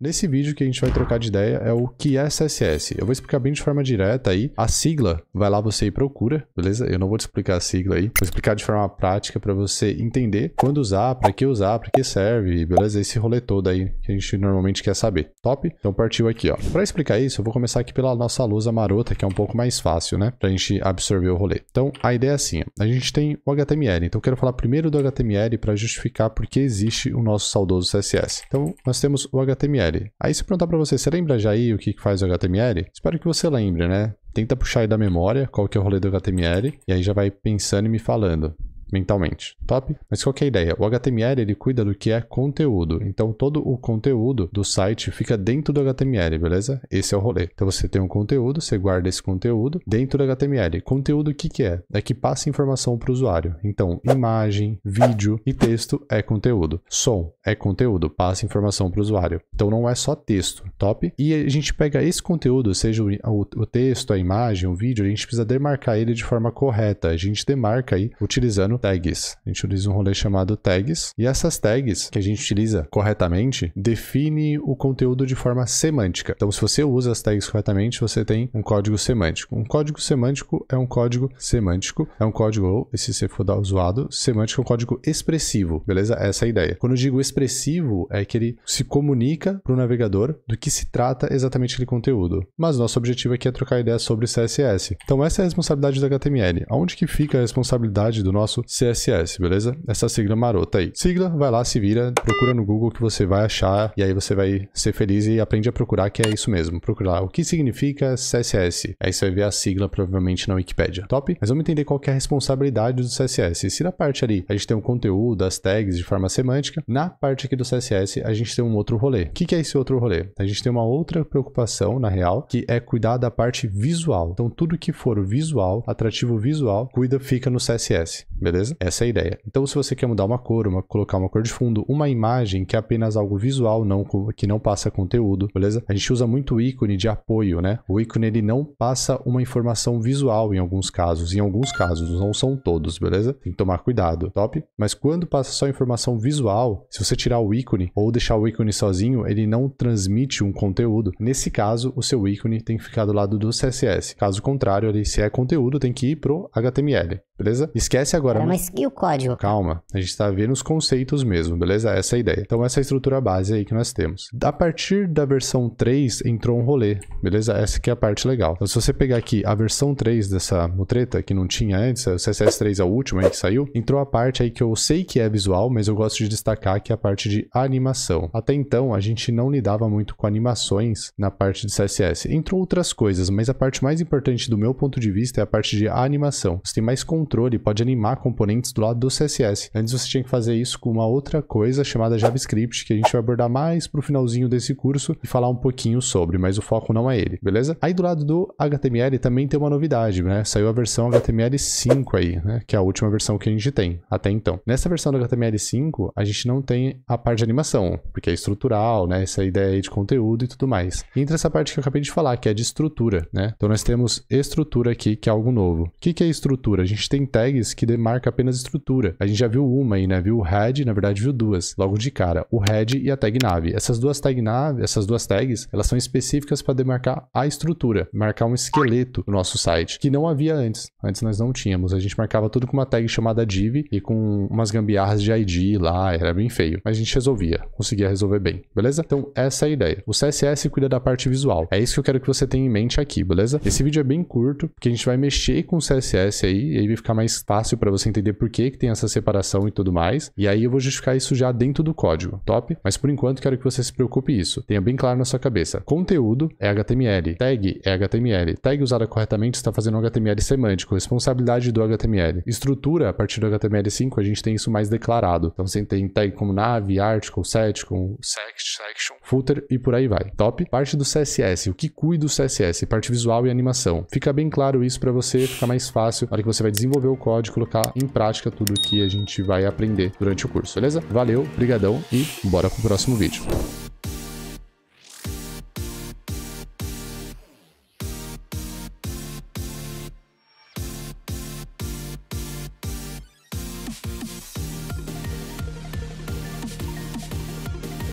Nesse vídeo que a gente vai trocar de ideia é o que é CSS. Eu vou explicar bem de forma direta aí. A sigla, vai lá você e procura, beleza? Eu não vou te explicar a sigla aí. Vou explicar de forma prática para você entender quando usar, para que usar, para que serve, beleza? Esse rolê todo aí que a gente normalmente quer saber. Top? Então partiu aqui, ó. Para explicar isso, eu vou começar aqui pela nossa lousa marota, que é um pouco mais fácil, né? Para a gente absorver o rolê. Então a ideia é assim, ó. a gente tem o HTML. Então eu quero falar primeiro do HTML para justificar por que existe o nosso saudoso CSS. Então nós temos o HTML. HTML. Aí se perguntar para você, você lembra já aí o que faz o HTML? Espero que você lembre, né? Tenta puxar aí da memória qual que é o rolê do HTML e aí já vai pensando e me falando mentalmente. Top? Mas qual é a ideia? O HTML ele cuida do que é conteúdo. Então todo o conteúdo do site fica dentro do HTML, beleza? Esse é o rolê. Então você tem um conteúdo, você guarda esse conteúdo dentro do HTML. Conteúdo o que que é? É que passa informação para o usuário. Então imagem, vídeo e texto é conteúdo. Som é conteúdo, passa informação para o usuário. Então não é só texto, top? E a gente pega esse conteúdo, seja o texto, a imagem, o vídeo, a gente precisa demarcar ele de forma correta. A gente demarca aí utilizando tags. A gente utiliza um rolê chamado tags e essas tags que a gente utiliza corretamente define o conteúdo de forma semântica. Então, se você usa as tags corretamente, você tem um código semântico. Um código semântico é um código semântico, é um código, se você for dar zoado, semântico é um código expressivo, beleza? Essa é a ideia. Quando eu digo expressivo, é que ele se comunica para o navegador do que se trata exatamente aquele conteúdo. Mas nosso objetivo aqui é trocar ideias sobre CSS. Então, essa é a responsabilidade do HTML. Aonde que fica a responsabilidade do nosso CSS, beleza? Essa sigla marota aí. Sigla, vai lá, se vira, procura no Google que você vai achar e aí você vai ser feliz e aprende a procurar que é isso mesmo. Procurar o que significa CSS. Aí você vai ver a sigla provavelmente na Wikipedia. Top? Mas vamos entender qual é a responsabilidade do CSS. Se na parte ali a gente tem o um conteúdo, as tags de forma semântica, na parte aqui do CSS a gente tem um outro rolê. O que, que é esse outro rolê? A gente tem uma outra preocupação, na real, que é cuidar da parte visual. Então tudo que for visual, atrativo visual, cuida, fica no CSS. Beleza? beleza? Essa é a ideia. Então, se você quer mudar uma cor, uma, colocar uma cor de fundo, uma imagem que é apenas algo visual, não que não passa conteúdo, beleza? A gente usa muito o ícone de apoio, né? O ícone ele não passa uma informação visual em alguns casos, em alguns casos, não são todos, beleza? Tem que tomar cuidado, top? Mas quando passa só informação visual, se você tirar o ícone ou deixar o ícone sozinho, ele não transmite um conteúdo. Nesse caso, o seu ícone tem que ficar do lado do CSS. Caso contrário, ele, se é conteúdo, tem que ir pro HTML. Beleza? Esquece agora. É, mas e o código? Calma, a gente está vendo os conceitos mesmo, beleza? Essa é a ideia. Então, essa é a estrutura base aí que nós temos. A partir da versão 3, entrou um rolê, beleza? Essa aqui é a parte legal. Então, se você pegar aqui a versão 3 dessa mutreta, que não tinha antes, o CSS 3 é a última aí que saiu, entrou a parte aí que eu sei que é visual, mas eu gosto de destacar que é a parte de animação. Até então, a gente não lidava muito com animações na parte de CSS. Entrou outras coisas, mas a parte mais importante do meu ponto de vista é a parte de animação. Você tem mais controle controle pode animar componentes do lado do CSS. Antes você tinha que fazer isso com uma outra coisa chamada JavaScript, que a gente vai abordar mais pro finalzinho desse curso e falar um pouquinho sobre, mas o foco não é ele, beleza? Aí do lado do HTML também tem uma novidade, né? Saiu a versão HTML5 aí, né? Que é a última versão que a gente tem até então. Nessa versão do HTML5, a gente não tem a parte de animação, porque é estrutural, né? Essa ideia aí de conteúdo e tudo mais. E entra essa parte que eu acabei de falar, que é de estrutura, né? Então nós temos estrutura aqui, que é algo novo. O que, que é estrutura? A gente tem tags que demarca apenas estrutura. A gente já viu uma aí, né? Viu o head, na verdade viu duas, logo de cara, o head e a tag nave. Essas duas tag nave, essas duas tags, elas são específicas para demarcar a estrutura, marcar um esqueleto do nosso site, que não havia antes. Antes nós não tínhamos. A gente marcava tudo com uma tag chamada div e com umas gambiarras de ID lá, era bem feio. Mas a gente resolvia, conseguia resolver bem, beleza? Então essa é a ideia. O CSS cuida da parte visual. É isso que eu quero que você tenha em mente aqui, beleza? Esse vídeo é bem curto, porque a gente vai mexer com o CSS aí, e aí vai fica mais fácil para você entender por que, que tem essa separação e tudo mais. E aí eu vou justificar isso já dentro do código, top? Mas por enquanto quero que você se preocupe isso. Tenha bem claro na sua cabeça. Conteúdo é HTML, tag é HTML, tag usada corretamente está fazendo HTML semântico, responsabilidade do HTML. Estrutura, a partir do HTML5, a gente tem isso mais declarado. Então você tem tag como nave article, set, com sect, section, footer e por aí vai. Top? Parte do CSS, o que cuida do CSS? Parte visual e animação. Fica bem claro isso para você, fica mais fácil na hora que você vai desenvolver desenvolver o código, colocar em prática tudo que a gente vai aprender durante o curso, beleza? Valeu, brigadão e bora pro próximo vídeo.